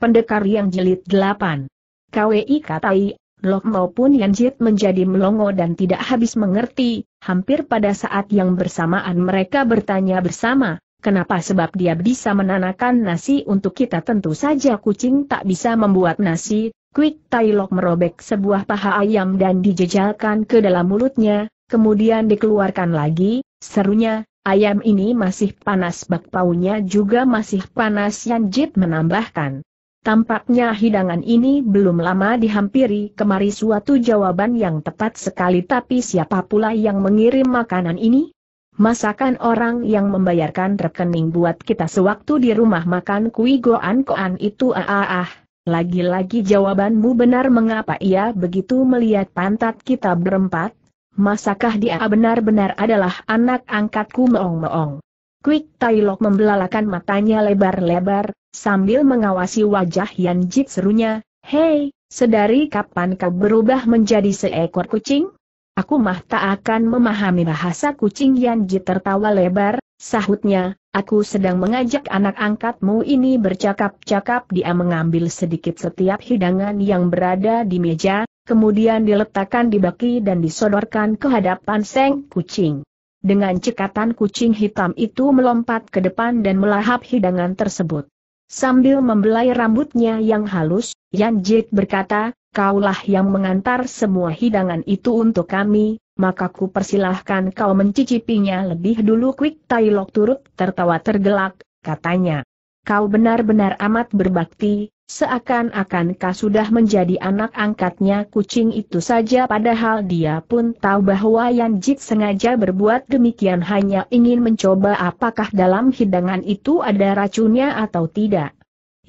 Pendekar yang jilid 8. KWI katai, Lok maupun Yanjit menjadi melongo dan tidak habis mengerti, hampir pada saat yang bersamaan mereka bertanya bersama, kenapa sebab dia bisa menanakan nasi untuk kita tentu saja kucing tak bisa membuat nasi, Quick Tai Lok merobek sebuah paha ayam dan dijejalkan ke dalam mulutnya, kemudian dikeluarkan lagi, serunya, ayam ini masih panas bak paunya juga masih panas Yanjit menambahkan. Tampaknya hidangan ini belum lama dihampiri kemari suatu jawaban yang tepat sekali tapi siapa pula yang mengirim makanan ini? Masakan orang yang membayarkan rekening buat kita sewaktu di rumah makan kui goan koan itu ah Lagi-lagi jawabanmu benar mengapa ia begitu melihat pantat kita berempat? Masakah dia benar-benar adalah anak angkatku meong-meong? Quick Tailok membelalakan matanya lebar-lebar, Sambil mengawasi wajah Yan Jit serunya, Hei, sedari kapan kau berubah menjadi seekor kucing? Aku mah tak akan memahami bahasa kucing Yan Jit tertawa lebar, sahutnya, aku sedang mengajak anak angkatmu ini bercakap-cakap dia mengambil sedikit setiap hidangan yang berada di meja, kemudian diletakkan di baki dan disodorkan ke hadapan seng kucing. Dengan cekatan kucing hitam itu melompat ke depan dan melahap hidangan tersebut. Sambil membelai rambutnya yang halus, Yan Jit berkata, kaulah yang mengantar semua hidangan itu untuk kami, maka ku persilahkan kau mencicipinya lebih dulu Quick Lok turut tertawa tergelak, katanya. Kau benar-benar amat berbakti, Seakan-akan kau sudah menjadi anak angkatnya kucing itu saja padahal dia pun tahu bahwa Yan Jik sengaja berbuat demikian hanya ingin mencoba apakah dalam hidangan itu ada racunnya atau tidak.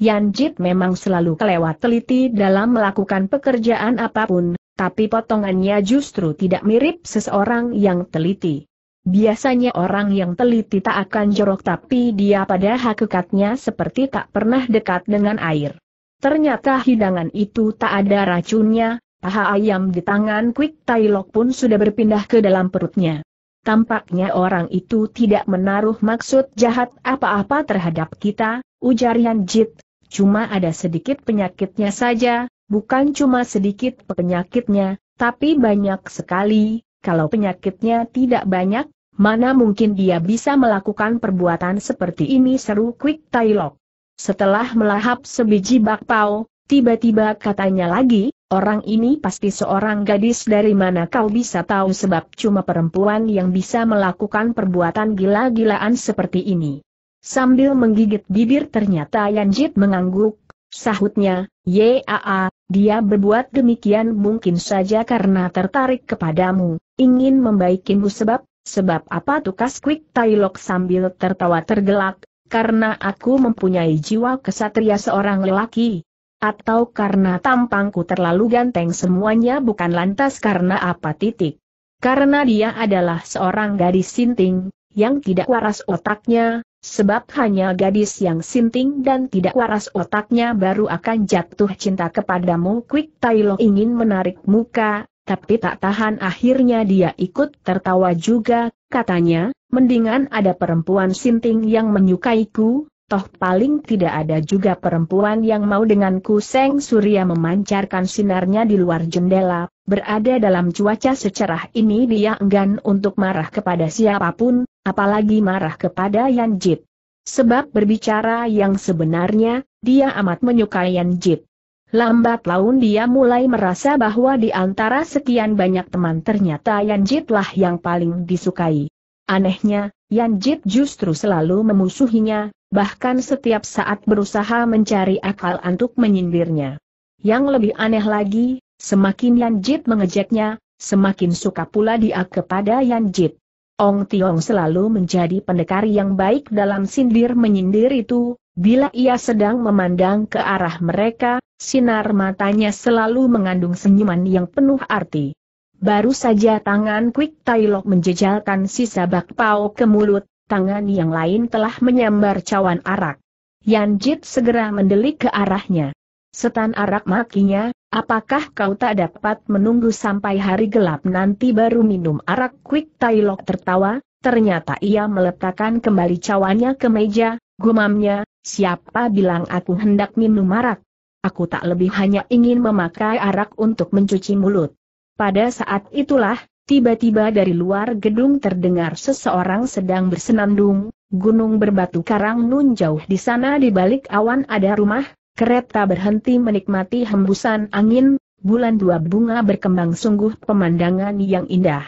Yan Jit memang selalu kelewat teliti dalam melakukan pekerjaan apapun, tapi potongannya justru tidak mirip seseorang yang teliti. Biasanya orang yang teliti tak akan jorok tapi dia pada hakikatnya seperti tak pernah dekat dengan air. Ternyata hidangan itu tak ada racunnya, paha ayam di tangan Quick Lok pun sudah berpindah ke dalam perutnya. Tampaknya orang itu tidak menaruh maksud jahat apa-apa terhadap kita, ujar Yan Jit, cuma ada sedikit penyakitnya saja, bukan cuma sedikit penyakitnya, tapi banyak sekali, kalau penyakitnya tidak banyak, mana mungkin dia bisa melakukan perbuatan seperti ini seru Quick Lok. Setelah melahap sebiji bakpao, tiba-tiba katanya lagi, orang ini pasti seorang gadis dari mana kau bisa tahu sebab cuma perempuan yang bisa melakukan perbuatan gila-gilaan seperti ini. Sambil menggigit bibir ternyata Yanjit mengangguk, sahutnya, Yaa, dia berbuat demikian mungkin saja karena tertarik kepadamu, ingin membaikimu sebab, sebab apa tukas Quick Tailok sambil tertawa tergelak, karena aku mempunyai jiwa kesatria seorang lelaki. Atau karena tampangku terlalu ganteng semuanya bukan lantas karena apa titik. Karena dia adalah seorang gadis sinting, yang tidak waras otaknya, sebab hanya gadis yang sinting dan tidak waras otaknya baru akan jatuh cinta kepadamu. Quick Tailo ingin menarik muka, tapi tak tahan akhirnya dia ikut tertawa juga, katanya, mendingan ada perempuan sinting yang menyukaiku, toh paling tidak ada juga perempuan yang mau denganku Seng Surya memancarkan sinarnya di luar jendela, berada dalam cuaca secerah ini dia enggan untuk marah kepada siapapun, apalagi marah kepada Yan Jit. Sebab berbicara yang sebenarnya, dia amat menyukai Yan Jit. Lambat laun dia mulai merasa bahwa di antara sekian banyak teman ternyata Yan lah yang paling disukai. Anehnya, Yan Jit justru selalu memusuhinya, bahkan setiap saat berusaha mencari akal untuk menyindirnya. Yang lebih aneh lagi, semakin Yan Jit mengejeknya, semakin suka pula dia kepada Yan Jit. Ong Tiong selalu menjadi pendekar yang baik dalam sindir-menyindir itu, Bila ia sedang memandang ke arah mereka, Sinar matanya selalu mengandung senyuman yang penuh arti. Baru saja tangan Quick Tailok menjejalkan sisa bakpao ke mulut, tangan yang lain telah menyambar cawan arak. Yan Jit segera mendelik ke arahnya. Setan arak makinya, apakah kau tak dapat menunggu sampai hari gelap nanti baru minum arak Quick Tailok tertawa, ternyata ia meletakkan kembali cawannya ke meja, gumamnya, siapa bilang aku hendak minum arak? Aku tak lebih hanya ingin memakai arak untuk mencuci mulut. Pada saat itulah, tiba-tiba dari luar gedung terdengar seseorang sedang bersenandung, gunung berbatu karang nun jauh di sana di balik awan ada rumah, kereta berhenti menikmati hembusan angin, bulan dua bunga berkembang sungguh pemandangan yang indah.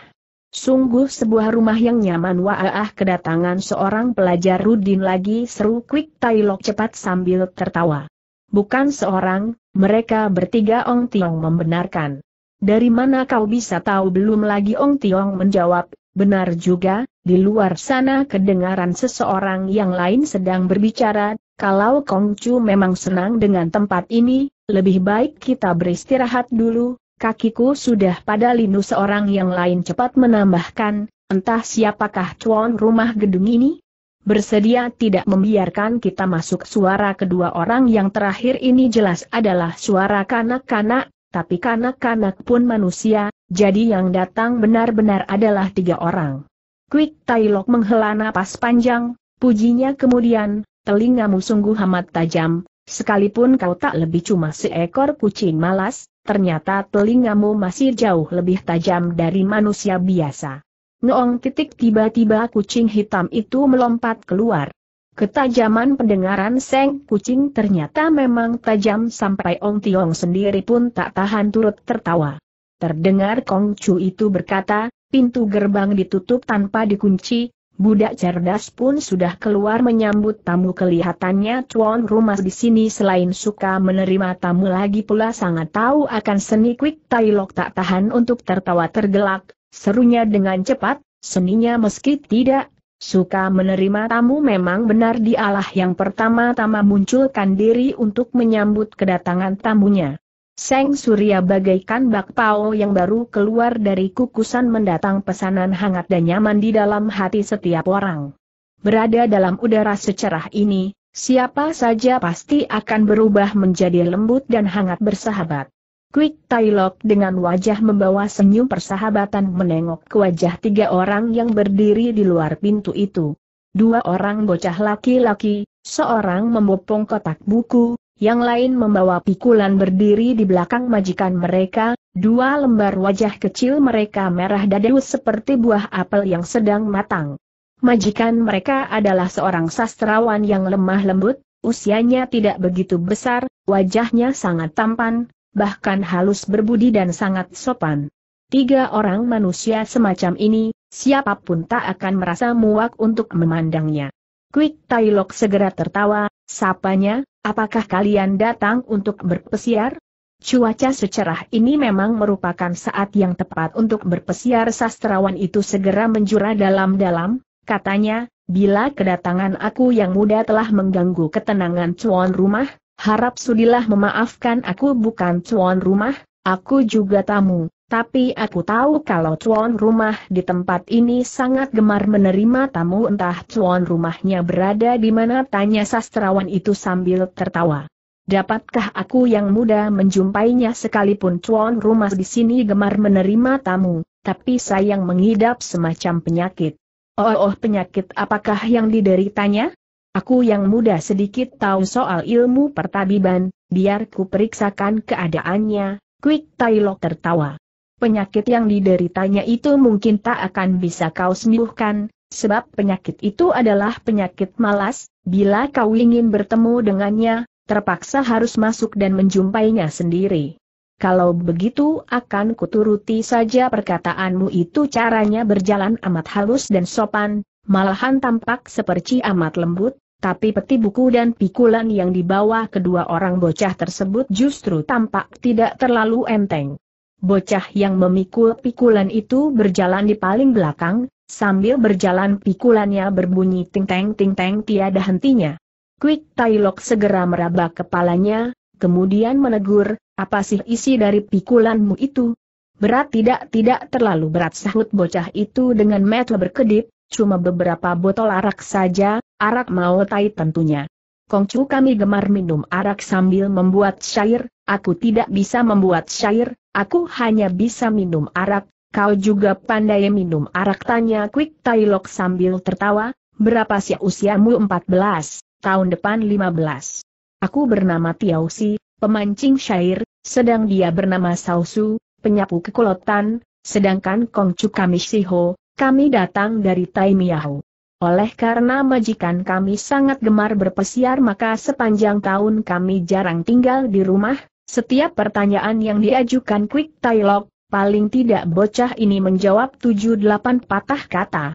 Sungguh sebuah rumah yang nyaman waah kedatangan seorang pelajar Rudin lagi seru Quick Tailok cepat sambil tertawa. Bukan seorang, mereka bertiga Ong Tiong membenarkan. Dari mana kau bisa tahu belum lagi Ong Tiong menjawab, benar juga, di luar sana kedengaran seseorang yang lain sedang berbicara, kalau Kong Chu memang senang dengan tempat ini, lebih baik kita beristirahat dulu, kakiku sudah pada linu seorang yang lain cepat menambahkan, entah siapakah tuan rumah gedung ini, bersedia tidak membiarkan kita masuk suara kedua orang yang terakhir ini jelas adalah suara kanak-kanak, tapi kanak-kanak pun manusia, jadi yang datang benar-benar adalah tiga orang. Quick Tailok menghela napas panjang, pujinya kemudian, telingamu sungguh amat tajam, sekalipun kau tak lebih cuma seekor kucing malas, ternyata telingamu masih jauh lebih tajam dari manusia biasa. Noong titik tiba-tiba kucing hitam itu melompat keluar. Ketajaman pendengaran seng kucing ternyata memang tajam sampai Ong Tiong sendiri pun tak tahan turut tertawa. Terdengar Kong Chu itu berkata, pintu gerbang ditutup tanpa dikunci, budak cerdas pun sudah keluar menyambut tamu kelihatannya tuan rumah di sini selain suka menerima tamu lagi pula sangat tahu akan seni Quick Tailok tak tahan untuk tertawa tergelak, Serunya dengan cepat, seninya meski tidak suka menerima tamu memang benar dialah yang pertama-tama munculkan diri untuk menyambut kedatangan tamunya. Seng Surya bagaikan bakpao yang baru keluar dari kukusan mendatang pesanan hangat dan nyaman di dalam hati setiap orang. Berada dalam udara secerah ini, siapa saja pasti akan berubah menjadi lembut dan hangat bersahabat. Quick Tailok dengan wajah membawa senyum persahabatan menengok ke wajah tiga orang yang berdiri di luar pintu itu. Dua orang bocah laki-laki, seorang membopong kotak buku, yang lain membawa pikulan berdiri di belakang majikan mereka, dua lembar wajah kecil mereka merah dadu seperti buah apel yang sedang matang. Majikan mereka adalah seorang sastrawan yang lemah lembut, usianya tidak begitu besar, wajahnya sangat tampan, bahkan halus berbudi dan sangat sopan. Tiga orang manusia semacam ini, siapapun tak akan merasa muak untuk memandangnya. Quick Tailok segera tertawa, sapanya, apakah kalian datang untuk berpesiar? Cuaca secerah ini memang merupakan saat yang tepat untuk berpesiar sastrawan itu segera menjura dalam-dalam, katanya, bila kedatangan aku yang muda telah mengganggu ketenangan cuan rumah, harap sudilah memaafkan aku bukan tuan rumah, aku juga tamu, tapi aku tahu kalau tuan rumah di tempat ini sangat gemar menerima tamu entah tuan rumahnya berada di mana tanya sastrawan itu sambil tertawa. Dapatkah aku yang muda menjumpainya sekalipun tuan rumah di sini gemar menerima tamu, tapi sayang mengidap semacam penyakit. Oh, oh, oh penyakit apakah yang dideritanya? Aku yang muda sedikit tahu soal ilmu pertabiban, biar ku periksakan keadaannya, Quick Tailok tertawa. Penyakit yang dideritanya itu mungkin tak akan bisa kau sembuhkan, sebab penyakit itu adalah penyakit malas, bila kau ingin bertemu dengannya, terpaksa harus masuk dan menjumpainya sendiri. Kalau begitu akan kuturuti saja perkataanmu itu caranya berjalan amat halus dan sopan, malahan tampak seperti amat lembut, tapi peti buku dan pikulan yang dibawa kedua orang bocah tersebut justru tampak tidak terlalu enteng. Bocah yang memikul pikulan itu berjalan di paling belakang, sambil berjalan pikulannya berbunyi ting-teng-ting-teng tiada hentinya. Quick Tailok segera meraba kepalanya, kemudian menegur, apa sih isi dari pikulanmu itu? Berat tidak tidak terlalu berat sahut bocah itu dengan mata berkedip, Cuma beberapa botol arak saja, arak mau tai tentunya. Kongcu kami gemar minum arak sambil membuat syair, aku tidak bisa membuat syair, aku hanya bisa minum arak, kau juga pandai minum arak tanya Quick Tailok sambil tertawa, berapa sih usiamu 14, tahun depan 15. Aku bernama Tiausi, pemancing syair, sedang dia bernama Sausu, penyapu kekolotan, sedangkan Kongcu kami Siho, kami datang dari Taimiyahu. Oleh karena majikan kami sangat gemar berpesiar maka sepanjang tahun kami jarang tinggal di rumah, setiap pertanyaan yang diajukan Quick Tailok, paling tidak bocah ini menjawab 7-8 patah kata.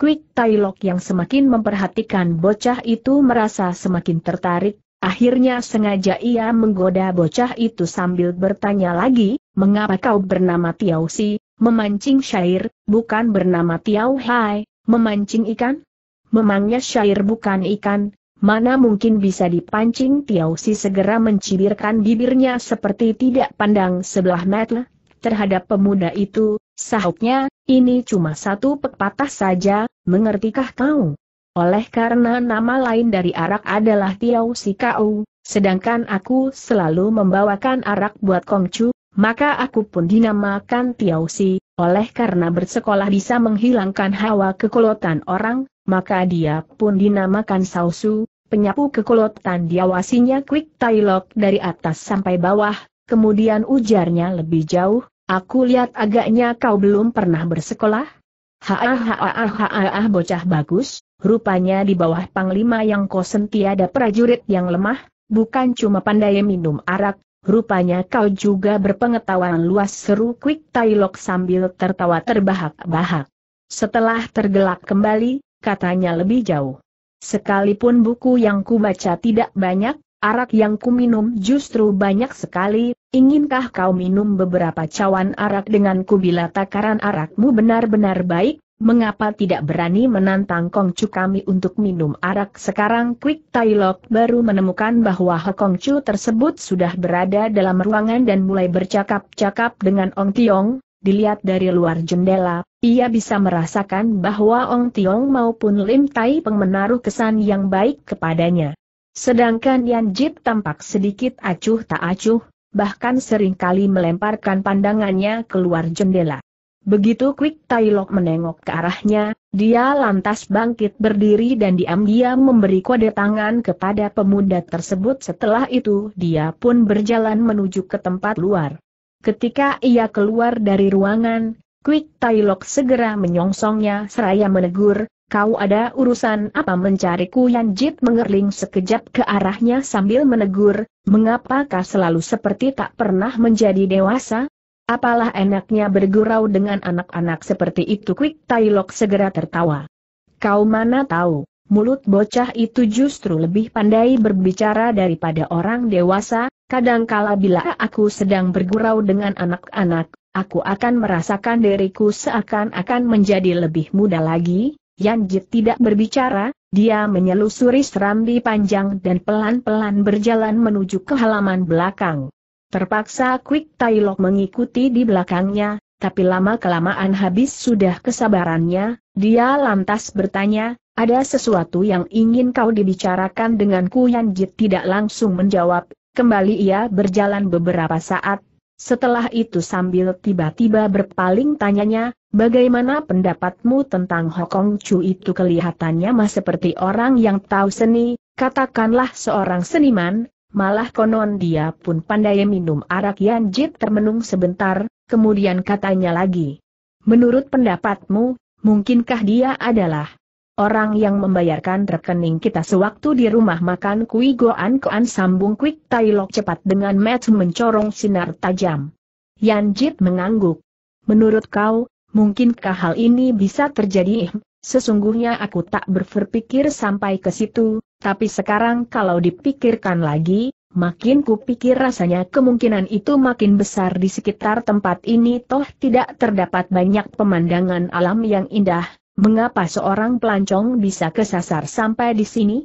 Quick Tailok yang semakin memperhatikan bocah itu merasa semakin tertarik, akhirnya sengaja ia menggoda bocah itu sambil bertanya lagi, mengapa kau bernama Tiausi, Memancing syair, bukan bernama Tiau Hai, memancing ikan? Memangnya syair bukan ikan, mana mungkin bisa dipancing Tiau Si segera mencibirkan bibirnya seperti tidak pandang sebelah mata terhadap pemuda itu, sahutnya, ini cuma satu pepatah saja, mengertikah kau? Oleh karena nama lain dari arak adalah Tiau Si Kau, sedangkan aku selalu membawakan arak buat Kongcu, maka aku pun dinamakan Tiausi, oleh karena bersekolah bisa menghilangkan hawa kekolotan orang, maka dia pun dinamakan Sausu, penyapu kekolotan diawasinya quick Tailok dari atas sampai bawah, kemudian ujarnya lebih jauh, aku lihat agaknya kau belum pernah bersekolah? ha bocah bagus, rupanya di bawah panglima yang kosen tiada prajurit yang lemah, bukan cuma pandai minum arak, Rupanya kau juga berpengetahuan luas seru Quick Tailok sambil tertawa terbahak-bahak. Setelah tergelak kembali, katanya lebih jauh. Sekalipun buku yang ku tidak banyak, arak yang kuminum justru banyak sekali, inginkah kau minum beberapa cawan arak dengan kubila takaran arakmu benar-benar baik, Mengapa tidak berani menantang Kongcu kami untuk minum arak sekarang Quick Lok baru menemukan bahwa Kongcu tersebut sudah berada dalam ruangan dan mulai bercakap-cakap dengan Ong Tiong, dilihat dari luar jendela, ia bisa merasakan bahwa Ong Tiong maupun Lim Tai Peng menaruh kesan yang baik kepadanya. Sedangkan Yan Jit tampak sedikit acuh tak acuh, bahkan seringkali melemparkan pandangannya keluar jendela. Begitu Quick Tailok menengok ke arahnya, dia lantas bangkit berdiri dan diam-diam memberi kode tangan kepada pemuda tersebut setelah itu dia pun berjalan menuju ke tempat luar. Ketika ia keluar dari ruangan, Quick Tailok segera menyongsongnya seraya menegur, kau ada urusan apa mencariku Yan Jit mengerling sekejap ke arahnya sambil menegur, mengapakah selalu seperti tak pernah menjadi dewasa? Apalah enaknya bergurau dengan anak-anak seperti itu Quick Tailok segera tertawa. Kau mana tahu, mulut bocah itu justru lebih pandai berbicara daripada orang dewasa, kadangkala bila aku sedang bergurau dengan anak-anak, aku akan merasakan diriku seakan-akan menjadi lebih muda lagi, Jit tidak berbicara, dia menyelusuri serambi panjang dan pelan-pelan berjalan menuju ke halaman belakang. Terpaksa Quick Tailok mengikuti di belakangnya, tapi lama-kelamaan habis sudah kesabarannya, dia lantas bertanya, ada sesuatu yang ingin kau dibicarakan dengan Yan Jit tidak langsung menjawab, kembali ia berjalan beberapa saat, setelah itu sambil tiba-tiba berpaling tanyanya, bagaimana pendapatmu tentang Hokong Chu itu kelihatannya mah seperti orang yang tahu seni, katakanlah seorang seniman, malah konon dia pun pandai minum arak Yanjit termenung sebentar, kemudian katanya lagi. Menurut pendapatmu, mungkinkah dia adalah orang yang membayarkan rekening kita sewaktu di rumah makan Kui Goan Koan sambung Quick lok cepat dengan match mencorong sinar tajam. Yanjit mengangguk. Menurut kau, mungkinkah hal ini bisa terjadi? Sesungguhnya aku tak berpikir sampai ke situ, tapi sekarang kalau dipikirkan lagi, makin kupikir rasanya kemungkinan itu makin besar di sekitar tempat ini toh tidak terdapat banyak pemandangan alam yang indah, mengapa seorang pelancong bisa kesasar sampai di sini?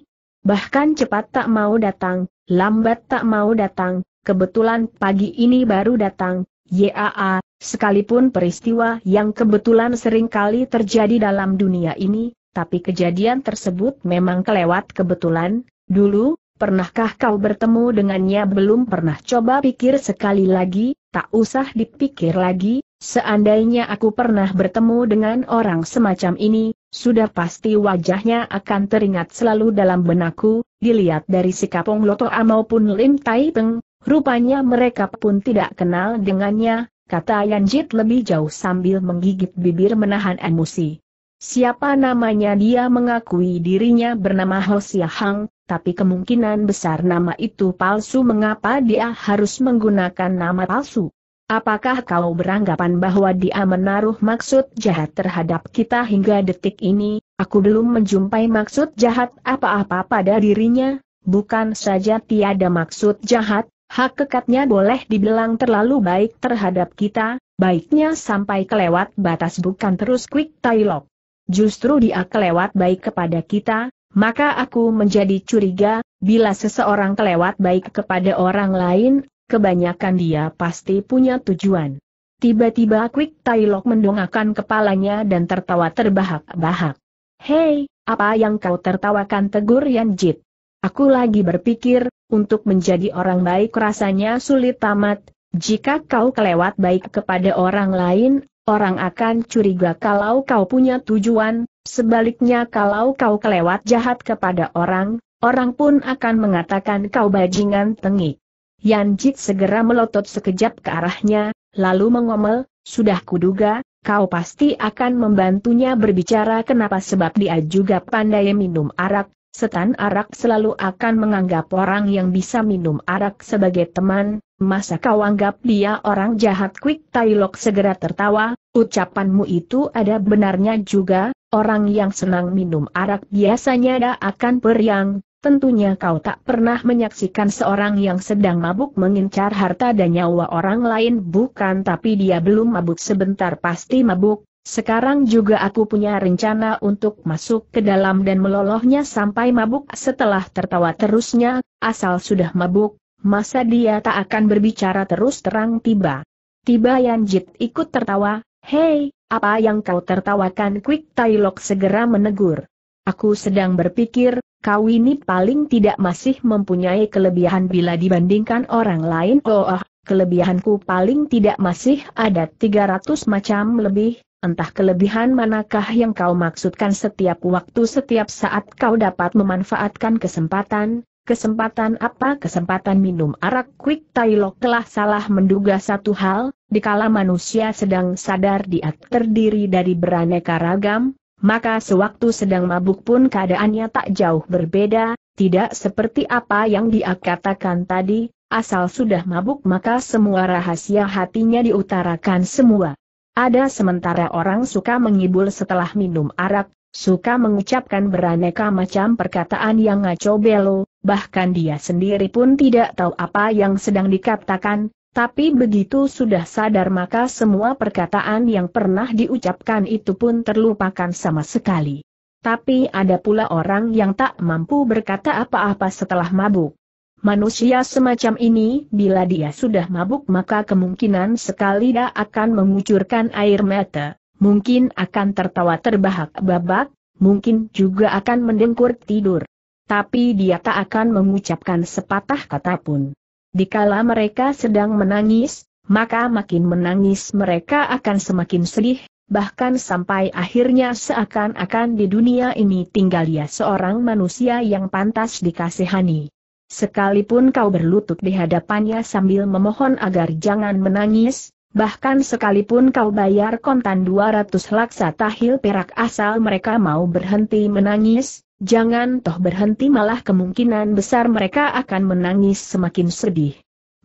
Bahkan cepat tak mau datang, lambat tak mau datang, kebetulan pagi ini baru datang, YAA, sekalipun peristiwa yang kebetulan seringkali terjadi dalam dunia ini, tapi kejadian tersebut memang kelewat kebetulan, dulu, pernahkah kau bertemu dengannya belum pernah coba pikir sekali lagi, tak usah dipikir lagi, seandainya aku pernah bertemu dengan orang semacam ini, sudah pasti wajahnya akan teringat selalu dalam benakku, dilihat dari sikap Ong Loto maupun Lim Tai Peng, rupanya mereka pun tidak kenal dengannya, kata Yanjit lebih jauh sambil menggigit bibir menahan emosi. Siapa namanya dia mengakui dirinya bernama Ho Hang, tapi kemungkinan besar nama itu palsu mengapa dia harus menggunakan nama palsu? Apakah kau beranggapan bahwa dia menaruh maksud jahat terhadap kita hingga detik ini? Aku belum menjumpai maksud jahat apa-apa pada dirinya, bukan saja tiada maksud jahat, hak kekatnya boleh dibilang terlalu baik terhadap kita, baiknya sampai kelewat batas bukan terus quick dialog justru dia kelewat baik kepada kita, maka aku menjadi curiga, bila seseorang kelewat baik kepada orang lain, kebanyakan dia pasti punya tujuan. Tiba-tiba Quick Tailok mendongakkan kepalanya dan tertawa terbahak-bahak. Hei, apa yang kau tertawakan tegur Yan Jit? Aku lagi berpikir, untuk menjadi orang baik rasanya sulit tamat, jika kau kelewat baik kepada orang lain, orang akan curiga kalau kau punya tujuan, sebaliknya kalau kau kelewat jahat kepada orang, orang pun akan mengatakan kau bajingan tengik. Yan Jit segera melotot sekejap ke arahnya, lalu mengomel, sudah kuduga, kau pasti akan membantunya berbicara kenapa sebab dia juga pandai minum arak, Setan arak selalu akan menganggap orang yang bisa minum arak sebagai teman, masa kau anggap dia orang jahat Quick Tailok segera tertawa, ucapanmu itu ada benarnya juga, orang yang senang minum arak biasanya ada akan periang, tentunya kau tak pernah menyaksikan seorang yang sedang mabuk mengincar harta dan nyawa orang lain bukan tapi dia belum mabuk sebentar pasti mabuk, sekarang juga aku punya rencana untuk masuk ke dalam dan melolohnya sampai mabuk setelah tertawa terusnya, asal sudah mabuk, masa dia tak akan berbicara terus terang tiba. Tiba Yanjit ikut tertawa, hei, apa yang kau tertawakan Quick Tailok segera menegur. Aku sedang berpikir, kau ini paling tidak masih mempunyai kelebihan bila dibandingkan orang lain. Oh, oh kelebihanku paling tidak masih ada 300 macam lebih, Entah kelebihan manakah yang kau maksudkan setiap waktu setiap saat kau dapat memanfaatkan kesempatan, kesempatan apa kesempatan minum arak quick tailok telah salah menduga satu hal, dikala manusia sedang sadar dia terdiri dari beraneka ragam, maka sewaktu sedang mabuk pun keadaannya tak jauh berbeda, tidak seperti apa yang dia katakan tadi, asal sudah mabuk maka semua rahasia hatinya diutarakan semua. Ada sementara orang suka mengibul setelah minum arak, suka mengucapkan beraneka macam perkataan yang ngaco belo, bahkan dia sendiri pun tidak tahu apa yang sedang dikatakan, tapi begitu sudah sadar maka semua perkataan yang pernah diucapkan itu pun terlupakan sama sekali. Tapi ada pula orang yang tak mampu berkata apa-apa setelah mabuk. Manusia semacam ini, bila dia sudah mabuk maka kemungkinan sekali dia akan mengucurkan air mata, mungkin akan tertawa terbahak-babak, mungkin juga akan mendengkur tidur. Tapi dia tak akan mengucapkan sepatah kata pun. Dikala mereka sedang menangis, maka makin menangis mereka akan semakin sedih, bahkan sampai akhirnya seakan-akan di dunia ini tinggal dia seorang manusia yang pantas dikasihani. Sekalipun kau berlutut di hadapannya sambil memohon agar jangan menangis, bahkan sekalipun kau bayar kontan 200 laksa tahil perak asal mereka mau berhenti menangis, jangan toh berhenti malah kemungkinan besar mereka akan menangis semakin sedih.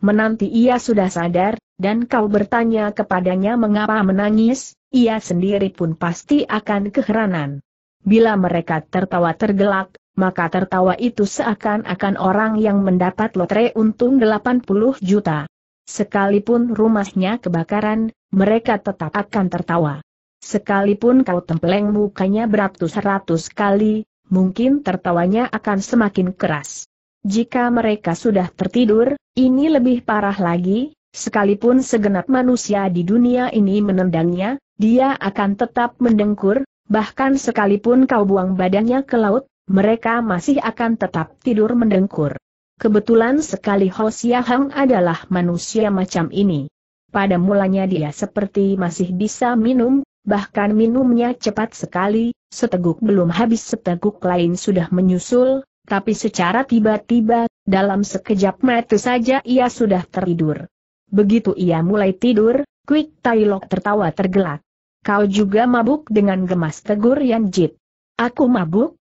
Menanti ia sudah sadar, dan kau bertanya kepadanya mengapa menangis, ia sendiri pun pasti akan keheranan. Bila mereka tertawa tergelak, maka tertawa itu seakan-akan orang yang mendapat lotre untung 80 juta. Sekalipun rumahnya kebakaran, mereka tetap akan tertawa. Sekalipun kau tempeleng mukanya beratus-ratus kali, mungkin tertawanya akan semakin keras. Jika mereka sudah tertidur, ini lebih parah lagi, sekalipun segenap manusia di dunia ini menendangnya, dia akan tetap mendengkur, bahkan sekalipun kau buang badannya ke laut, mereka masih akan tetap tidur mendengkur. Kebetulan sekali Ho Hang adalah manusia macam ini. Pada mulanya dia seperti masih bisa minum, bahkan minumnya cepat sekali, seteguk belum habis seteguk lain sudah menyusul, tapi secara tiba-tiba, dalam sekejap mata saja ia sudah tertidur. Begitu ia mulai tidur, Quick Tailok tertawa tergelak. Kau juga mabuk dengan gemas tegur Yan Jit. Aku mabuk?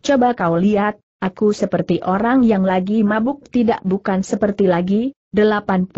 Coba kau lihat, aku seperti orang yang lagi mabuk tidak bukan seperti lagi, 80%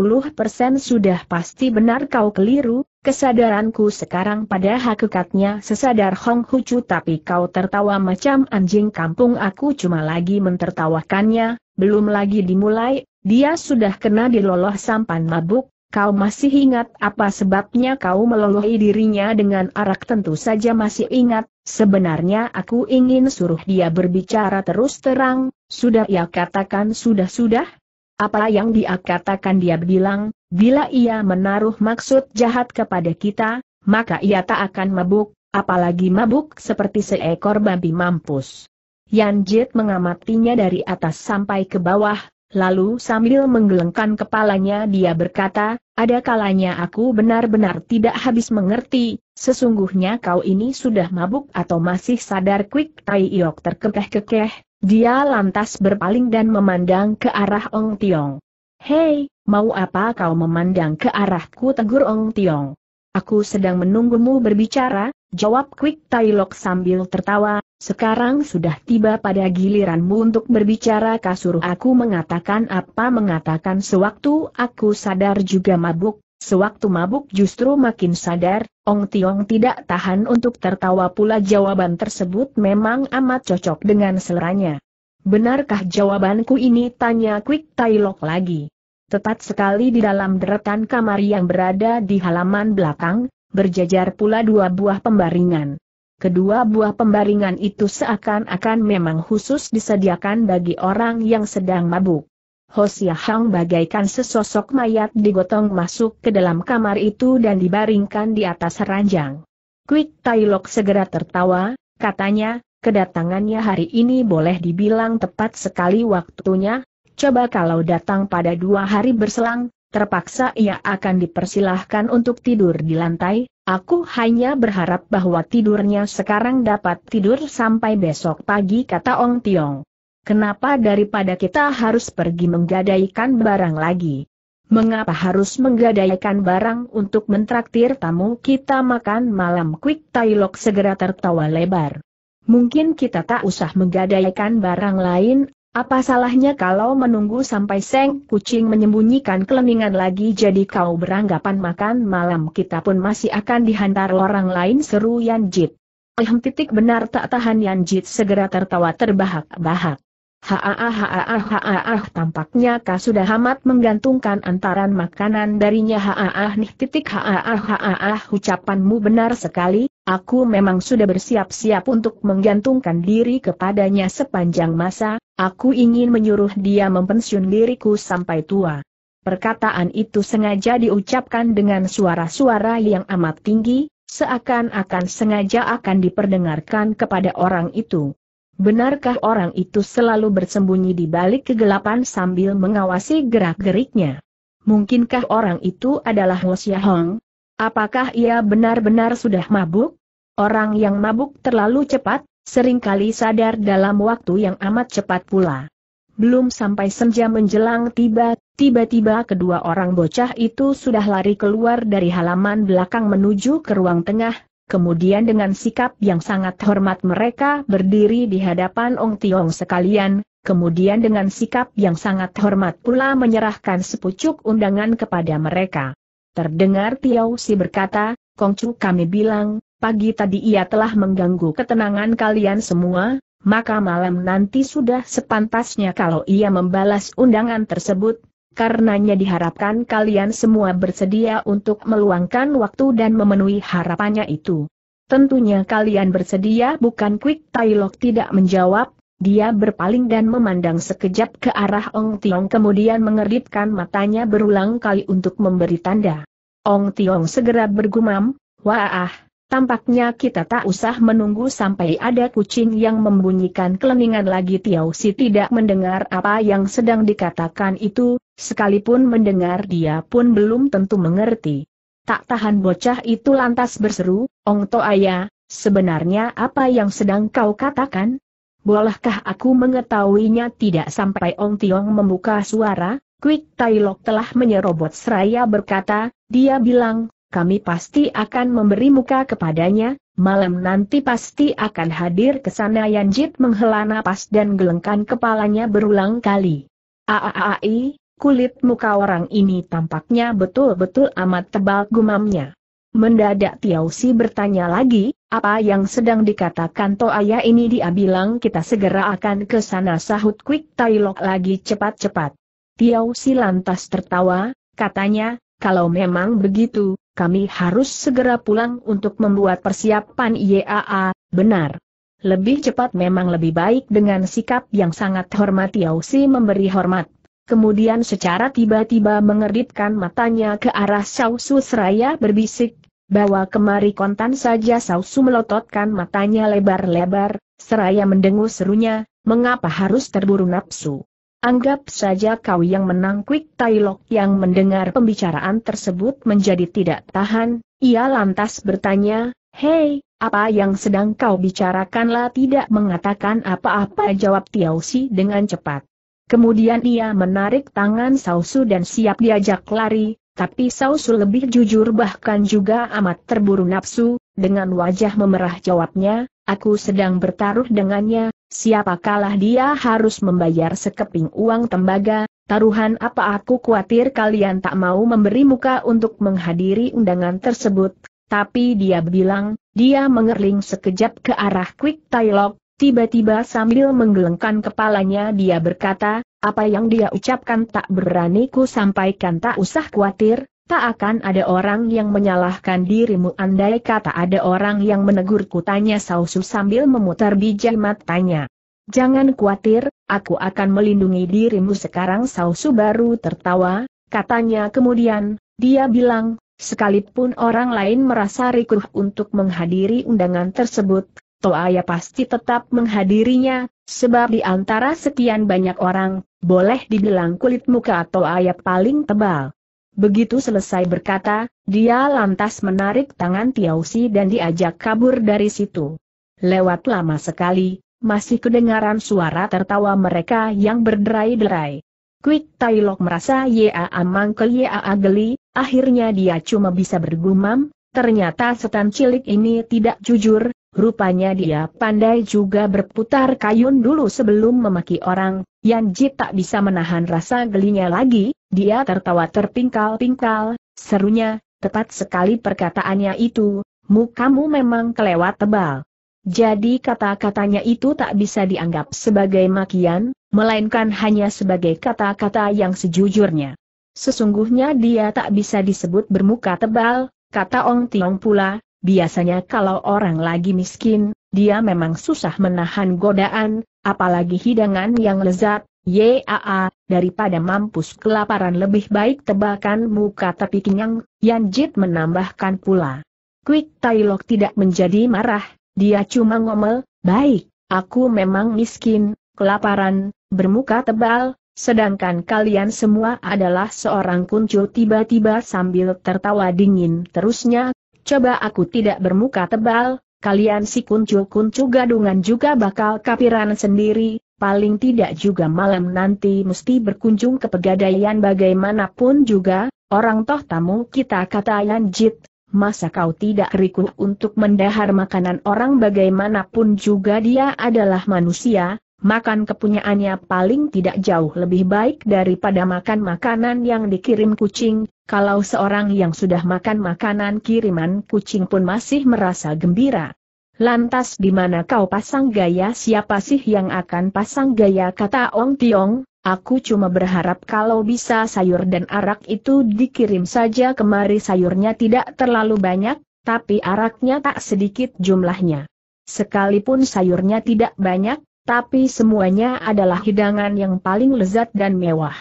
sudah pasti benar kau keliru, kesadaranku sekarang pada hakikatnya sesadar Hong Hucu tapi kau tertawa macam anjing kampung aku cuma lagi mentertawakannya, belum lagi dimulai, dia sudah kena diloloh sampan mabuk, kau masih ingat apa sebabnya kau melolohi dirinya dengan arak tentu saja masih ingat, Sebenarnya aku ingin suruh dia berbicara terus terang, sudah ia katakan sudah-sudah? Apa yang dia katakan dia bilang, bila ia menaruh maksud jahat kepada kita, maka ia tak akan mabuk, apalagi mabuk seperti seekor babi mampus. Yanjit mengamatinya dari atas sampai ke bawah, Lalu sambil menggelengkan kepalanya dia berkata, ada kalanya aku benar-benar tidak habis mengerti, sesungguhnya kau ini sudah mabuk atau masih sadar Quick Tai Iok terkekeh-kekeh, dia lantas berpaling dan memandang ke arah Ong Tiong. Hei, mau apa kau memandang ke arahku tegur Ong Tiong? Aku sedang menunggumu berbicara, jawab Quick Tai Lok sambil tertawa, sekarang sudah tiba pada giliranmu untuk berbicara kasur aku mengatakan apa mengatakan sewaktu aku sadar juga mabuk, sewaktu mabuk justru makin sadar, Ong Tiong tidak tahan untuk tertawa pula jawaban tersebut memang amat cocok dengan seleranya. Benarkah jawabanku ini tanya Quick Tai Lok lagi. Tepat sekali di dalam deretan kamar yang berada di halaman belakang, berjajar pula dua buah pembaringan. Kedua buah pembaringan itu seakan-akan memang khusus disediakan bagi orang yang sedang mabuk. Hosia Hang bagaikan sesosok mayat digotong masuk ke dalam kamar itu dan dibaringkan di atas ranjang. Quick Tailok segera tertawa, katanya, kedatangannya hari ini boleh dibilang tepat sekali waktunya, coba kalau datang pada dua hari berselang, Terpaksa ia akan dipersilahkan untuk tidur di lantai, aku hanya berharap bahwa tidurnya sekarang dapat tidur sampai besok pagi kata Ong Tiong. Kenapa daripada kita harus pergi menggadaikan barang lagi? Mengapa harus menggadaikan barang untuk mentraktir tamu kita makan malam? Quick Tailok segera tertawa lebar. Mungkin kita tak usah menggadaikan barang lain, apa salahnya kalau menunggu sampai seng kucing menyembunyikan keleningan lagi jadi kau beranggapan makan malam kita pun masih akan dihantar orang lain seru Yan Jit. Ehem titik benar tak tahan Yan Jit segera tertawa terbahak-bahak. Haah haah haah tampaknya kau sudah amat menggantungkan antaran makanan darinya haah nih titik haah ucapanmu benar sekali, Aku memang sudah bersiap-siap untuk menggantungkan diri kepadanya sepanjang masa, aku ingin menyuruh dia mempensiun diriku sampai tua. Perkataan itu sengaja diucapkan dengan suara-suara yang amat tinggi, seakan-akan sengaja akan diperdengarkan kepada orang itu. Benarkah orang itu selalu bersembunyi di balik kegelapan sambil mengawasi gerak-geriknya? Mungkinkah orang itu adalah Hosya Hong, Apakah ia benar-benar sudah mabuk? Orang yang mabuk terlalu cepat, seringkali sadar dalam waktu yang amat cepat pula. Belum sampai senja menjelang tiba, tiba-tiba kedua orang bocah itu sudah lari keluar dari halaman belakang menuju ke ruang tengah, kemudian dengan sikap yang sangat hormat mereka berdiri di hadapan Ong Tiong sekalian, kemudian dengan sikap yang sangat hormat pula menyerahkan sepucuk undangan kepada mereka. Terdengar Tiau Si berkata, Kongcu kami bilang, pagi tadi ia telah mengganggu ketenangan kalian semua, maka malam nanti sudah sepantasnya kalau ia membalas undangan tersebut, karenanya diharapkan kalian semua bersedia untuk meluangkan waktu dan memenuhi harapannya itu. Tentunya kalian bersedia bukan Quick Tailok tidak menjawab, dia berpaling dan memandang sekejap ke arah Ong Tiong kemudian mengeritkan matanya berulang kali untuk memberi tanda. Ong Tiong segera bergumam, Wah, tampaknya kita tak usah menunggu sampai ada kucing yang membunyikan keleningan lagi Tiao Si tidak mendengar apa yang sedang dikatakan itu, sekalipun mendengar dia pun belum tentu mengerti. Tak tahan bocah itu lantas berseru, Ong Toaya, sebenarnya apa yang sedang kau katakan? Bolehkah aku mengetahuinya tidak sampai Ong Tiong membuka suara? Quick Lok telah menyerobot seraya berkata, dia bilang, kami pasti akan memberi muka kepadanya, malam nanti pasti akan hadir ke sana Yanjit menghela napas dan gelengkan kepalanya berulang kali. Aaai, kulit muka orang ini tampaknya betul-betul amat tebal gumamnya. Mendadak Tiausi bertanya lagi, apa yang sedang dikatakan Toaya ini dia bilang kita segera akan ke sana sahut Quick Tailok lagi cepat-cepat. Tiau Si lantas tertawa, katanya, kalau memang begitu, kami harus segera pulang untuk membuat persiapan IAA, benar. Lebih cepat memang lebih baik dengan sikap yang sangat hormat Tiau Si memberi hormat. Kemudian secara tiba-tiba mengeritkan matanya ke arah Sausu seraya berbisik, Bawa kemari kontan saja Sausu melototkan matanya lebar-lebar, seraya mendengus serunya, mengapa harus terburu nafsu? Anggap saja kau yang menang Quick Tailok yang mendengar pembicaraan tersebut menjadi tidak tahan, ia lantas bertanya, Hei, apa yang sedang kau bicarakanlah tidak mengatakan apa-apa jawab Tiausi dengan cepat. Kemudian ia menarik tangan Sausu dan siap diajak lari, tapi Sausu lebih jujur bahkan juga amat terburu nafsu, dengan wajah memerah jawabnya, aku sedang bertaruh dengannya, siapa kalah dia harus membayar sekeping uang tembaga, taruhan apa aku khawatir kalian tak mau memberi muka untuk menghadiri undangan tersebut, tapi dia bilang, dia mengerling sekejap ke arah Quick Tailok, tiba-tiba sambil menggelengkan kepalanya dia berkata, apa yang dia ucapkan tak berani ku sampaikan tak usah khawatir, tak akan ada orang yang menyalahkan dirimu andai kata ada orang yang menegurku tanya Sausu sambil memutar bijak matanya. Jangan khawatir, aku akan melindungi dirimu sekarang Sausu baru tertawa, katanya kemudian, dia bilang, sekalipun orang lain merasa rikuh untuk menghadiri undangan tersebut, Toaya pasti tetap menghadirinya, sebab di antara sekian banyak orang, boleh dibilang kulit muka Toaya paling tebal. Begitu selesai berkata, dia lantas menarik tangan Tiausi dan diajak kabur dari situ. Lewat lama sekali, masih kedengaran suara tertawa mereka yang berderai-derai. Quick Tailok merasa Yaa mangkel Yaa geli, akhirnya dia cuma bisa bergumam, ternyata setan cilik ini tidak jujur, Rupanya dia pandai juga berputar kayun dulu sebelum memaki orang, Ji tak bisa menahan rasa gelinya lagi, dia tertawa terpingkal-pingkal, serunya, tepat sekali perkataannya itu, mukamu memang kelewat tebal. Jadi kata-katanya itu tak bisa dianggap sebagai makian, melainkan hanya sebagai kata-kata yang sejujurnya. Sesungguhnya dia tak bisa disebut bermuka tebal, kata Ong Tiong pula, Biasanya kalau orang lagi miskin, dia memang susah menahan godaan, apalagi hidangan yang lezat, yaa, daripada mampus kelaparan lebih baik tebakan muka tapi kenyang, Jit menambahkan pula. Quick Tailok tidak menjadi marah, dia cuma ngomel, baik, aku memang miskin, kelaparan, bermuka tebal, Sedangkan kalian semua adalah seorang kuncu tiba-tiba sambil tertawa dingin terusnya, coba aku tidak bermuka tebal, kalian si kuncu-kuncu gadungan juga bakal kapiran sendiri, paling tidak juga malam nanti mesti berkunjung ke pegadaian bagaimanapun juga, orang toh tamu kita kata lanjut, masa kau tidak rikuh untuk mendahar makanan orang bagaimanapun juga dia adalah manusia, makan kepunyaannya paling tidak jauh lebih baik daripada makan makanan yang dikirim kucing, kalau seorang yang sudah makan makanan kiriman kucing pun masih merasa gembira. Lantas di mana kau pasang gaya siapa sih yang akan pasang gaya kata Ong Tiong, aku cuma berharap kalau bisa sayur dan arak itu dikirim saja kemari sayurnya tidak terlalu banyak, tapi araknya tak sedikit jumlahnya. Sekalipun sayurnya tidak banyak, tapi semuanya adalah hidangan yang paling lezat dan mewah.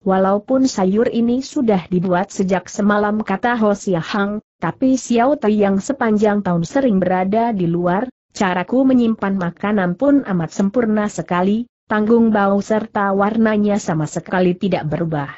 Walaupun sayur ini sudah dibuat sejak semalam kata Ho Hang, tapi Xiao Tai yang sepanjang tahun sering berada di luar, caraku menyimpan makanan pun amat sempurna sekali, tanggung bau serta warnanya sama sekali tidak berubah.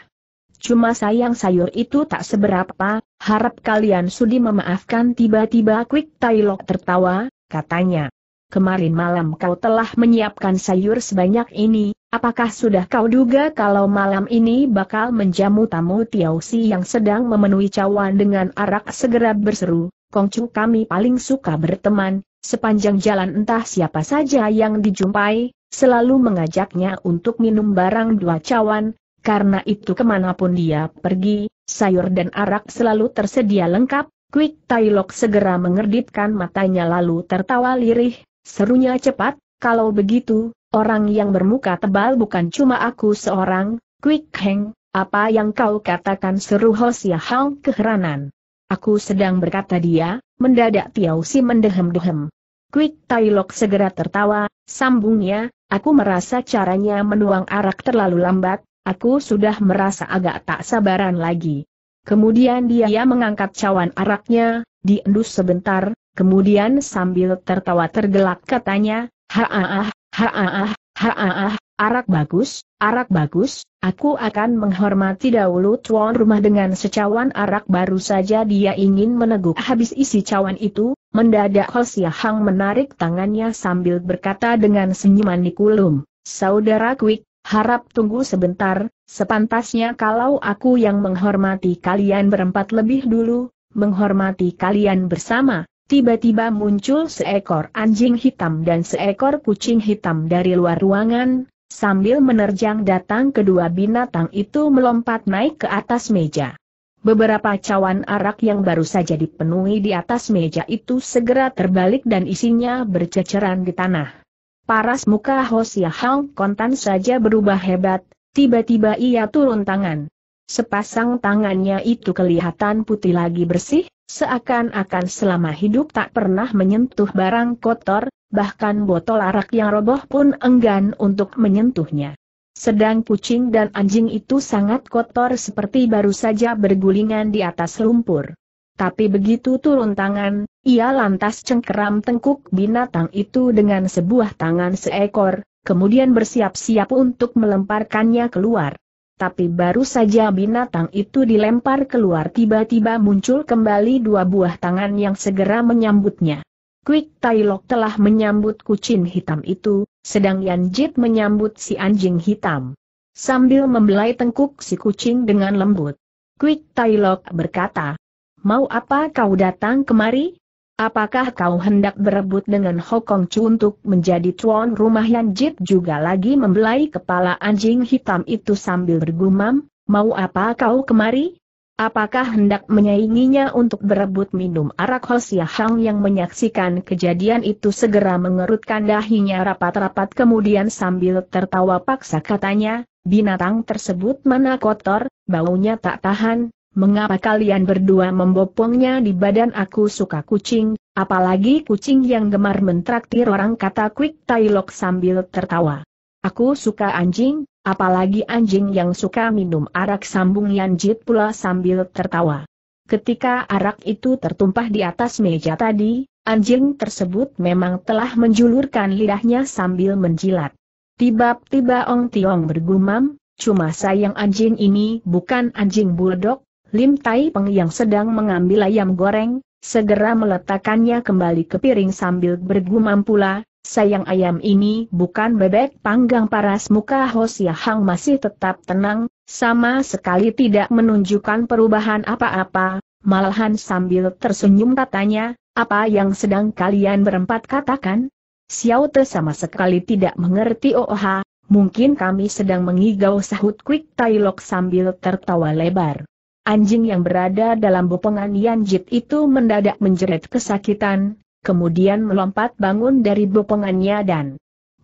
Cuma sayang sayur itu tak seberapa, harap kalian sudi memaafkan tiba-tiba Quick Tai Lok tertawa, katanya kemarin malam kau telah menyiapkan sayur sebanyak ini, apakah sudah kau duga kalau malam ini bakal menjamu tamu Tiausi yang sedang memenuhi cawan dengan arak segera berseru, Kongcu kami paling suka berteman, sepanjang jalan entah siapa saja yang dijumpai, selalu mengajaknya untuk minum barang dua cawan, karena itu kemanapun dia pergi, sayur dan arak selalu tersedia lengkap, Quick Tailok segera mengerditkan matanya lalu tertawa lirih, Serunya cepat, kalau begitu, orang yang bermuka tebal bukan cuma aku seorang, Quick Heng, apa yang kau katakan seru Hosia Hang keheranan. Aku sedang berkata dia, mendadak Tiau Si mendehem-dehem. Quick Lok segera tertawa, sambungnya, aku merasa caranya menuang arak terlalu lambat, aku sudah merasa agak tak sabaran lagi. Kemudian dia mengangkat cawan araknya, diendus sebentar, Kemudian sambil tertawa tergelak katanya, Haaah, haaah, haaah, arak bagus, arak bagus, aku akan menghormati dahulu tuan rumah dengan secawan arak baru saja dia ingin meneguk habis isi cawan itu, mendadak Hosia Hang menarik tangannya sambil berkata dengan senyuman nikulum, Saudara Quick, harap tunggu sebentar, sepantasnya kalau aku yang menghormati kalian berempat lebih dulu, menghormati kalian bersama, Tiba-tiba muncul seekor anjing hitam dan seekor kucing hitam dari luar ruangan, sambil menerjang datang kedua binatang itu melompat naik ke atas meja. Beberapa cawan arak yang baru saja dipenuhi di atas meja itu segera terbalik dan isinya berceceran di tanah. Paras muka Hosia Hong kontan saja berubah hebat, tiba-tiba ia turun tangan. Sepasang tangannya itu kelihatan putih lagi bersih, seakan-akan selama hidup tak pernah menyentuh barang kotor, bahkan botol arak yang roboh pun enggan untuk menyentuhnya. Sedang kucing dan anjing itu sangat kotor seperti baru saja bergulingan di atas lumpur. Tapi begitu turun tangan, ia lantas cengkeram tengkuk binatang itu dengan sebuah tangan seekor, kemudian bersiap-siap untuk melemparkannya keluar tapi baru saja binatang itu dilempar keluar tiba-tiba muncul kembali dua buah tangan yang segera menyambutnya. Quick Tailok telah menyambut kucing hitam itu, sedang Yan Jit menyambut si anjing hitam. Sambil membelai tengkuk si kucing dengan lembut. Quick Tailok berkata, Mau apa kau datang kemari? Apakah kau hendak berebut dengan Hokong Chu untuk menjadi tuan rumah Yan Jit juga lagi membelai kepala anjing hitam itu sambil bergumam, mau apa kau kemari? Apakah hendak menyainginya untuk berebut minum arak Hosia Hang yang menyaksikan kejadian itu segera mengerutkan dahinya rapat-rapat kemudian sambil tertawa paksa katanya, binatang tersebut mana kotor, baunya tak tahan, Mengapa kalian berdua membopongnya di badan aku suka kucing, apalagi kucing yang gemar mentraktir orang kata Quick Tailok sambil tertawa. Aku suka anjing, apalagi anjing yang suka minum arak sambung Yanjit pula sambil tertawa. Ketika arak itu tertumpah di atas meja tadi, anjing tersebut memang telah menjulurkan lidahnya sambil menjilat. Tiba-tiba Ong Tiong bergumam, cuma sayang anjing ini bukan anjing bulldog, Lim Tai Peng yang sedang mengambil ayam goreng, segera meletakkannya kembali ke piring sambil bergumam pula, sayang ayam ini bukan bebek panggang paras muka Hosia Hang masih tetap tenang, sama sekali tidak menunjukkan perubahan apa-apa, malahan sambil tersenyum katanya, apa yang sedang kalian berempat katakan? Xiao Te sama sekali tidak mengerti OOH, oh, mungkin kami sedang mengigau sahut Quick Tai Lok sambil tertawa lebar. Anjing yang berada dalam bopongan Yanjit itu mendadak menjerit kesakitan, kemudian melompat bangun dari bopongannya dan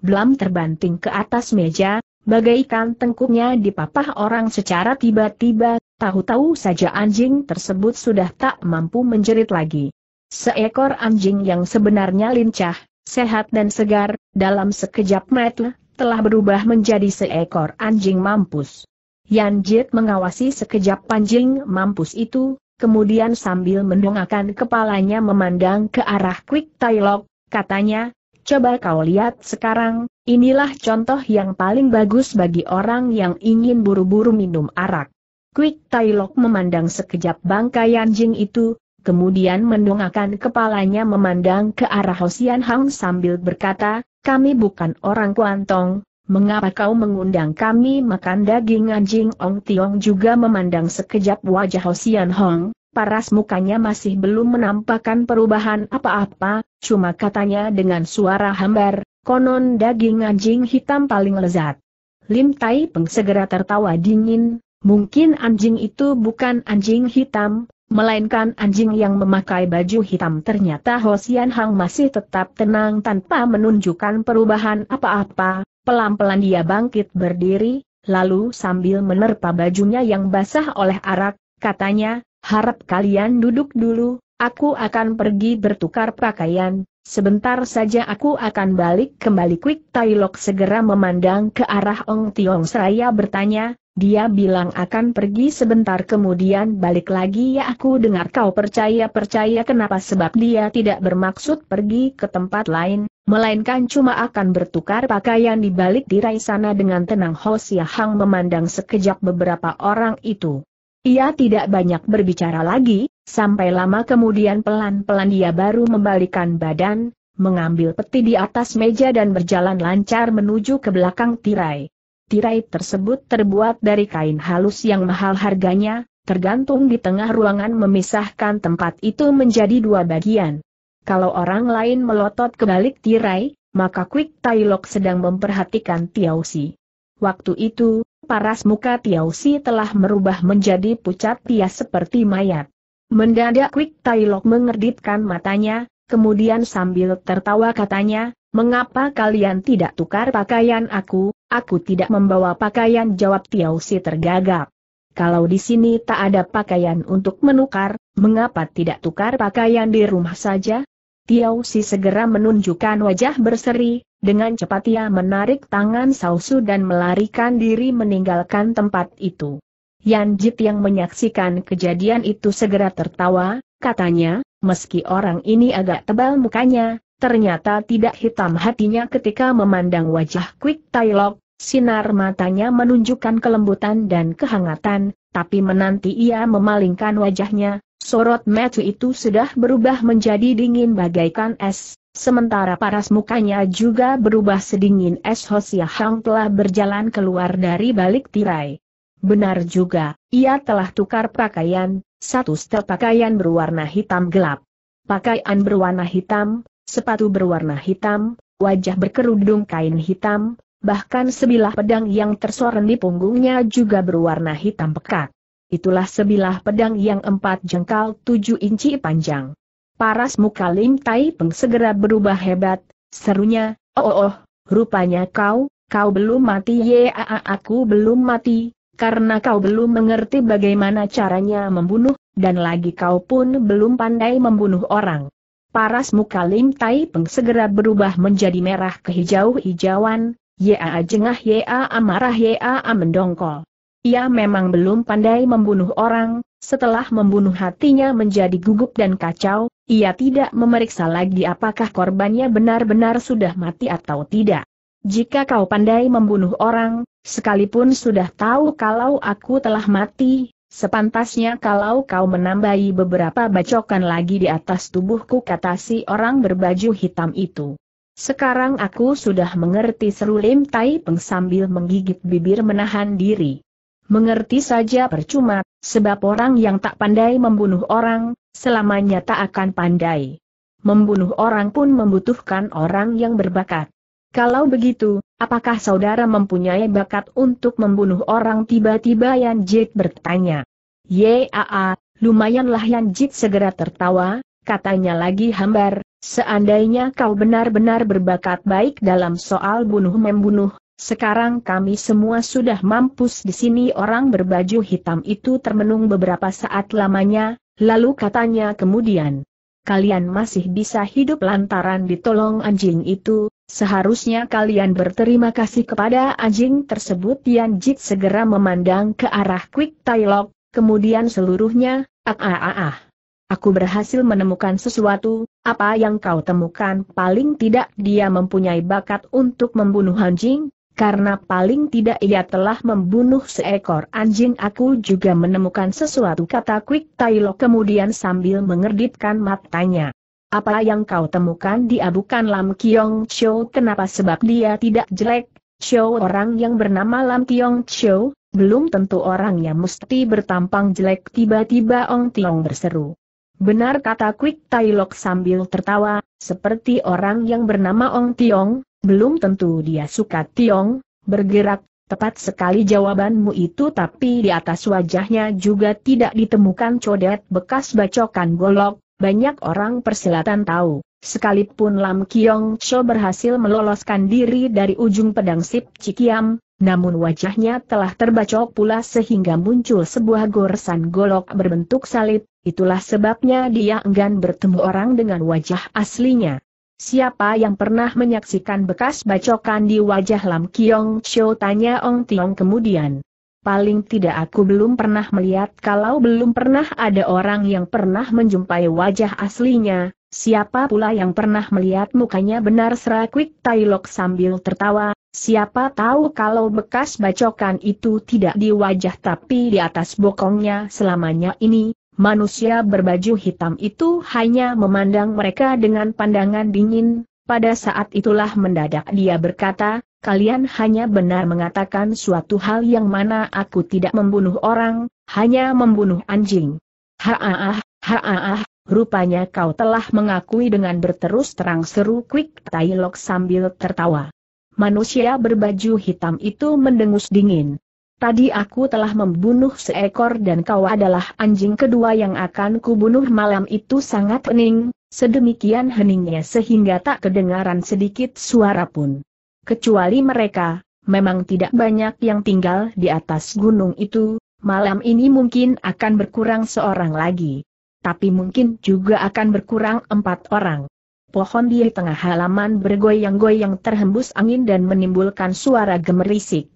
blam terbanting ke atas meja, bagaikan tengkuknya dipapah orang secara tiba-tiba, tahu-tahu saja anjing tersebut sudah tak mampu menjerit lagi. Seekor anjing yang sebenarnya lincah, sehat dan segar, dalam sekejap mata telah berubah menjadi seekor anjing mampus. Yan Jit mengawasi sekejap panjing mampus itu, kemudian sambil mendongakkan kepalanya memandang ke arah Quick Tailok, katanya, coba kau lihat sekarang, inilah contoh yang paling bagus bagi orang yang ingin buru-buru minum arak. Quick Tailok memandang sekejap bangkai Jing itu, kemudian mendongakkan kepalanya memandang ke arah Hosian Hang sambil berkata, kami bukan orang Kuantong, Mengapa kau mengundang kami makan daging anjing? Ong Tiong juga memandang sekejap wajah Hosian Hong, paras mukanya masih belum menampakkan perubahan apa-apa, cuma katanya dengan suara hambar, konon daging anjing hitam paling lezat. Lim Tai Peng segera tertawa dingin, mungkin anjing itu bukan anjing hitam, Melainkan anjing yang memakai baju hitam ternyata Hosian Hang masih tetap tenang tanpa menunjukkan perubahan apa-apa, pelan-pelan dia bangkit berdiri, lalu sambil menerpa bajunya yang basah oleh arak, katanya, harap kalian duduk dulu, aku akan pergi bertukar pakaian, Sebentar saja aku akan balik kembali Quick Lok segera memandang ke arah Ong Tiong Seraya bertanya, dia bilang akan pergi sebentar kemudian balik lagi ya aku dengar kau percaya-percaya kenapa sebab dia tidak bermaksud pergi ke tempat lain, melainkan cuma akan bertukar pakaian di balik tirai sana dengan tenang Ho Hang memandang sekejap beberapa orang itu. Ia tidak banyak berbicara lagi, sampai lama kemudian pelan-pelan dia baru membalikan badan, mengambil peti di atas meja dan berjalan lancar menuju ke belakang tirai. Tirai tersebut terbuat dari kain halus yang mahal harganya, tergantung di tengah ruangan memisahkan tempat itu menjadi dua bagian. Kalau orang lain melotot ke balik tirai, maka Quick Tailok sedang memperhatikan Tiausi. Waktu itu, paras muka Tiausi telah merubah menjadi pucat pias seperti mayat. Mendadak Quick Tailok mengerdipkan matanya, kemudian sambil tertawa katanya, Mengapa kalian tidak tukar pakaian aku? Aku tidak membawa pakaian jawab Tiau Si tergagap. Kalau di sini tak ada pakaian untuk menukar, mengapa tidak tukar pakaian di rumah saja? Tiau Si segera menunjukkan wajah berseri, dengan cepat ia menarik tangan Sausu dan melarikan diri meninggalkan tempat itu. Yan Jit yang menyaksikan kejadian itu segera tertawa, katanya, meski orang ini agak tebal mukanya, ternyata tidak hitam hatinya ketika memandang wajah Quick Tailok, sinar matanya menunjukkan kelembutan dan kehangatan, tapi menanti ia memalingkan wajahnya, sorot mata itu sudah berubah menjadi dingin bagaikan es, sementara paras mukanya juga berubah sedingin es Hosia Hang telah berjalan keluar dari balik tirai. Benar juga, ia telah tukar pakaian, satu setel pakaian berwarna hitam gelap. Pakaian berwarna hitam, sepatu berwarna hitam, wajah berkerudung kain hitam, bahkan sebilah pedang yang tersoren di punggungnya juga berwarna hitam pekat. Itulah sebilah pedang yang empat jengkal tujuh inci panjang. Paras muka Lim Tai Peng segera berubah hebat, serunya, oh oh, oh rupanya kau, kau belum mati ya aku belum mati, karena kau belum mengerti bagaimana caranya membunuh, dan lagi kau pun belum pandai membunuh orang. Paras muka Lim Tai Peng segera berubah menjadi merah kehijau-hijauan, Ya jengah ya amarah ya mendongkol. Ia memang belum pandai membunuh orang, setelah membunuh hatinya menjadi gugup dan kacau, ia tidak memeriksa lagi apakah korbannya benar-benar sudah mati atau tidak. Jika kau pandai membunuh orang, sekalipun sudah tahu kalau aku telah mati, Sepantasnya kalau kau menambahi beberapa bacokan lagi di atas tubuhku kata si orang berbaju hitam itu. Sekarang aku sudah mengerti seru Lim Tai Peng sambil menggigit bibir menahan diri. Mengerti saja percuma, sebab orang yang tak pandai membunuh orang, selamanya tak akan pandai. Membunuh orang pun membutuhkan orang yang berbakat. Kalau begitu, apakah saudara mempunyai bakat untuk membunuh orang tiba-tiba Yan Jit bertanya. Yaa, lumayanlah Yan Jit segera tertawa, katanya lagi hambar, seandainya kau benar-benar berbakat baik dalam soal bunuh-membunuh, sekarang kami semua sudah mampus di sini orang berbaju hitam itu termenung beberapa saat lamanya, lalu katanya kemudian kalian masih bisa hidup lantaran ditolong anjing itu, Seharusnya kalian berterima kasih kepada anjing tersebut Tian Jit segera memandang ke arah Quick Tailok, kemudian seluruhnya, ah ah ah ah. Aku berhasil menemukan sesuatu, apa yang kau temukan paling tidak dia mempunyai bakat untuk membunuh anjing, karena paling tidak ia telah membunuh seekor anjing aku juga menemukan sesuatu kata Quick Tailok kemudian sambil mengerdipkan matanya. Apa yang kau temukan dia bukan Lam Kiong Cho? kenapa sebab dia tidak jelek, Cho orang yang bernama Lam Kiong Cho, belum tentu orang yang mesti bertampang jelek tiba-tiba Ong Tiong berseru. Benar kata Quick Tai Lok sambil tertawa, seperti orang yang bernama Ong Tiong, belum tentu dia suka Tiong, bergerak Tepat sekali jawabanmu itu tapi di atas wajahnya juga tidak ditemukan codet bekas bacokan golok, banyak orang persilatan tahu, sekalipun Lam Kiong Cho berhasil meloloskan diri dari ujung pedang Sip Cikiam, namun wajahnya telah terbacok pula sehingga muncul sebuah goresan golok berbentuk salib, itulah sebabnya dia enggan bertemu orang dengan wajah aslinya. Siapa yang pernah menyaksikan bekas bacokan di wajah Lam Kiong Cho tanya Ong Tiong kemudian. Paling tidak aku belum pernah melihat kalau belum pernah ada orang yang pernah menjumpai wajah aslinya, siapa pula yang pernah melihat mukanya benar serakwik Tailok sambil tertawa, siapa tahu kalau bekas bacokan itu tidak di wajah tapi di atas bokongnya selamanya ini, manusia berbaju hitam itu hanya memandang mereka dengan pandangan dingin, pada saat itulah mendadak dia berkata, kalian hanya benar mengatakan suatu hal yang mana aku tidak membunuh orang, hanya membunuh anjing. Haaah, haaah, rupanya kau telah mengakui dengan berterus terang seru Quick Tai sambil tertawa. Manusia berbaju hitam itu mendengus dingin. Tadi aku telah membunuh seekor dan kau adalah anjing kedua yang akan kubunuh malam itu sangat hening, sedemikian heningnya sehingga tak kedengaran sedikit suara pun. Kecuali mereka, memang tidak banyak yang tinggal di atas gunung itu, malam ini mungkin akan berkurang seorang lagi. Tapi mungkin juga akan berkurang empat orang. Pohon di tengah halaman bergoyang-goyang terhembus angin dan menimbulkan suara gemerisik.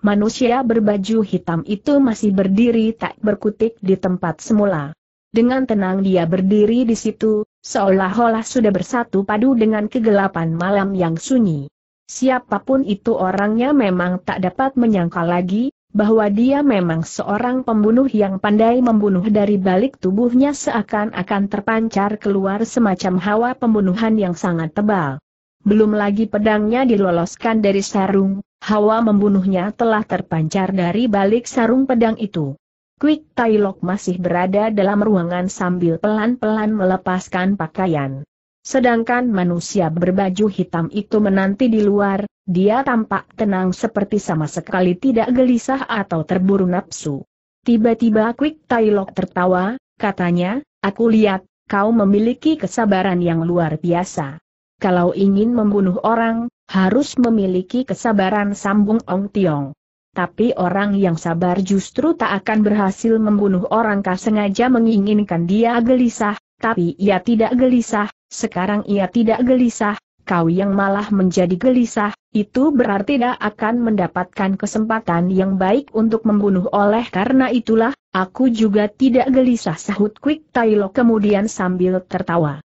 Manusia berbaju hitam itu masih berdiri tak berkutik di tempat semula. Dengan tenang dia berdiri di situ, seolah-olah sudah bersatu padu dengan kegelapan malam yang sunyi. Siapapun itu orangnya memang tak dapat menyangka lagi, bahwa dia memang seorang pembunuh yang pandai membunuh dari balik tubuhnya seakan-akan terpancar keluar semacam hawa pembunuhan yang sangat tebal. Belum lagi pedangnya diloloskan dari sarung, hawa membunuhnya telah terpancar dari balik sarung pedang itu. Quick Tailok masih berada dalam ruangan sambil pelan-pelan melepaskan pakaian. Sedangkan manusia berbaju hitam itu menanti di luar, dia tampak tenang seperti sama sekali tidak gelisah atau terburu nafsu. Tiba-tiba Quick Tailok tertawa, katanya, aku lihat, kau memiliki kesabaran yang luar biasa. Kalau ingin membunuh orang, harus memiliki kesabaran sambung Ong Tiong. Tapi orang yang sabar justru tak akan berhasil membunuh orang sengaja menginginkan dia gelisah, tapi ia tidak gelisah, sekarang ia tidak gelisah, kau yang malah menjadi gelisah, itu berarti tidak akan mendapatkan kesempatan yang baik untuk membunuh oleh karena itulah, aku juga tidak gelisah sahut Quick Tailo kemudian sambil tertawa.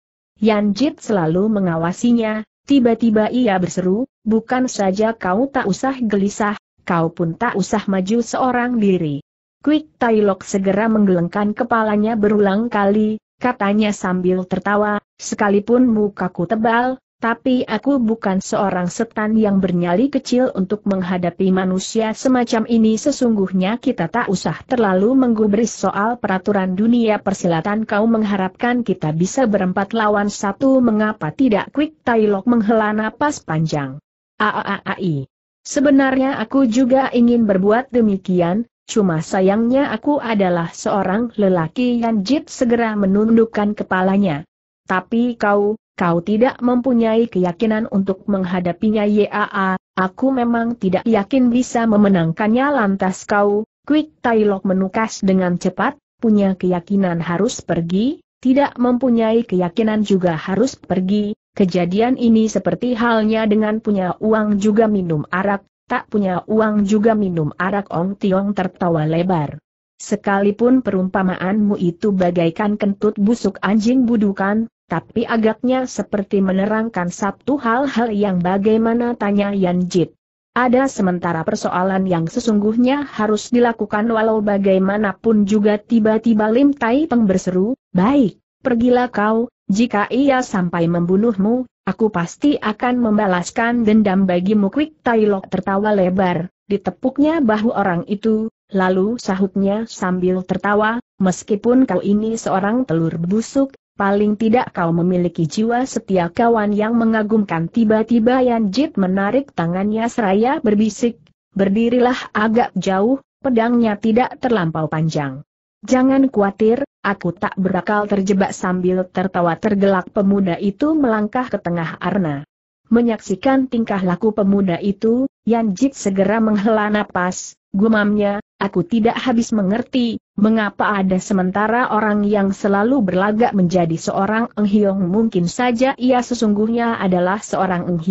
Jit selalu mengawasinya, tiba-tiba ia berseru, bukan saja kau tak usah gelisah, kau pun tak usah maju seorang diri. Quick Tailok segera menggelengkan kepalanya berulang kali, katanya sambil tertawa, sekalipun mukaku tebal, tapi aku bukan seorang setan yang bernyali kecil untuk menghadapi manusia semacam ini sesungguhnya kita tak usah terlalu menggubris soal peraturan dunia persilatan kau mengharapkan kita bisa berempat lawan satu mengapa tidak quick Tailok menghela napas panjang. Aaai. Sebenarnya aku juga ingin berbuat demikian, Cuma sayangnya aku adalah seorang lelaki yang jit segera menundukkan kepalanya. Tapi kau, kau tidak mempunyai keyakinan untuk menghadapinya YAA, aku memang tidak yakin bisa memenangkannya lantas kau, Quick Tailok menukas dengan cepat, punya keyakinan harus pergi, tidak mempunyai keyakinan juga harus pergi, kejadian ini seperti halnya dengan punya uang juga minum arak, Tak punya uang juga minum arak Ong Tiong tertawa lebar. Sekalipun perumpamaanmu itu bagaikan kentut busuk anjing budukan, tapi agaknya seperti menerangkan satu hal-hal yang bagaimana tanya Yan Jit. Ada sementara persoalan yang sesungguhnya harus dilakukan walau bagaimanapun juga tiba-tiba Lim Tai Peng berseru, baik, pergilah kau, jika ia sampai membunuhmu, aku pasti akan membalaskan dendam bagimu Kwik Tailok tertawa lebar, ditepuknya bahu orang itu, lalu sahutnya sambil tertawa, meskipun kau ini seorang telur busuk, paling tidak kau memiliki jiwa setia kawan yang mengagumkan tiba-tiba Yan Jit menarik tangannya seraya berbisik, berdirilah agak jauh, pedangnya tidak terlampau panjang. Jangan khawatir, aku tak berakal terjebak sambil tertawa tergelak pemuda itu melangkah ke tengah arna. Menyaksikan tingkah laku pemuda itu, Yan Jit segera menghela napas, gumamnya, aku tidak habis mengerti, mengapa ada sementara orang yang selalu berlagak menjadi seorang Eng mungkin saja ia sesungguhnya adalah seorang Eng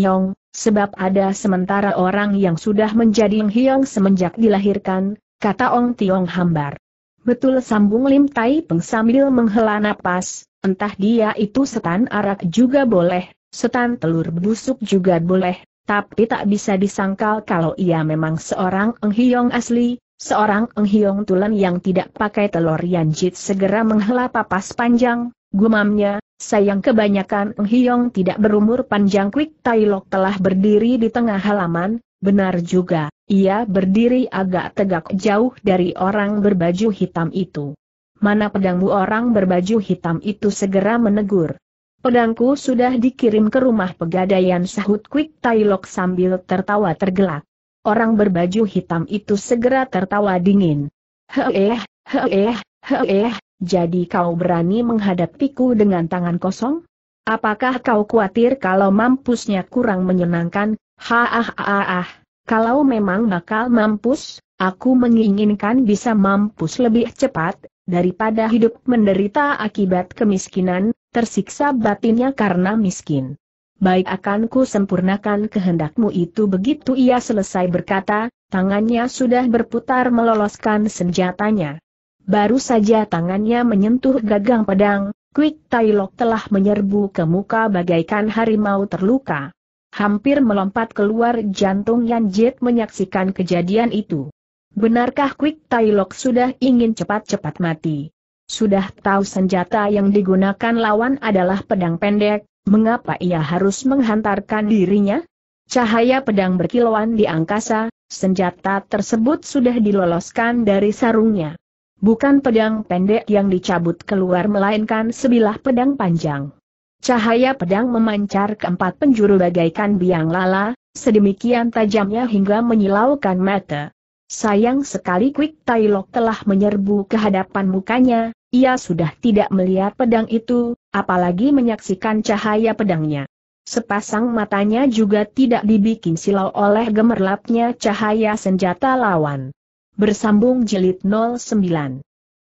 sebab ada sementara orang yang sudah menjadi Eng semenjak dilahirkan, kata Ong Tiong Hambar. Betul sambung Lim Tai Peng sambil menghela napas, entah dia itu setan arak juga boleh, setan telur busuk juga boleh, tapi tak bisa disangkal kalau ia memang seorang enghiong asli, seorang enghiong tulen yang tidak pakai telur yanjit segera menghela papas panjang, gumamnya, Sayang kebanyakan Eng tidak berumur panjang Quick Tai Lok telah berdiri di tengah halaman, benar juga, ia berdiri agak tegak jauh dari orang berbaju hitam itu. Mana pedangmu orang berbaju hitam itu segera menegur. Pedangku sudah dikirim ke rumah pegadaian sahut Quick Tailok sambil tertawa tergelak. Orang berbaju hitam itu segera tertawa dingin. Heeh, heeh, heeh, jadi kau berani menghadapiku dengan tangan kosong? Apakah kau khawatir kalau mampusnya kurang menyenangkan? Haah, ah ah, ah. Kalau memang bakal mampus, aku menginginkan bisa mampus lebih cepat, daripada hidup menderita akibat kemiskinan, tersiksa batinnya karena miskin. Baik akan ku sempurnakan kehendakmu itu begitu ia selesai berkata, tangannya sudah berputar meloloskan senjatanya. Baru saja tangannya menyentuh gagang pedang, Quick Tailok telah menyerbu ke muka bagaikan harimau terluka hampir melompat keluar jantung Yan Jit menyaksikan kejadian itu. Benarkah Quick Lok sudah ingin cepat-cepat mati? Sudah tahu senjata yang digunakan lawan adalah pedang pendek, mengapa ia harus menghantarkan dirinya? Cahaya pedang berkilauan di angkasa, senjata tersebut sudah diloloskan dari sarungnya. Bukan pedang pendek yang dicabut keluar melainkan sebilah pedang panjang. Cahaya pedang memancar ke empat penjuru bagaikan biang lala, sedemikian tajamnya hingga menyilaukan mata. Sayang sekali Quick Tailok telah menyerbu ke hadapan mukanya, ia sudah tidak melihat pedang itu, apalagi menyaksikan cahaya pedangnya. Sepasang matanya juga tidak dibikin silau oleh gemerlapnya cahaya senjata lawan. Bersambung jilid 09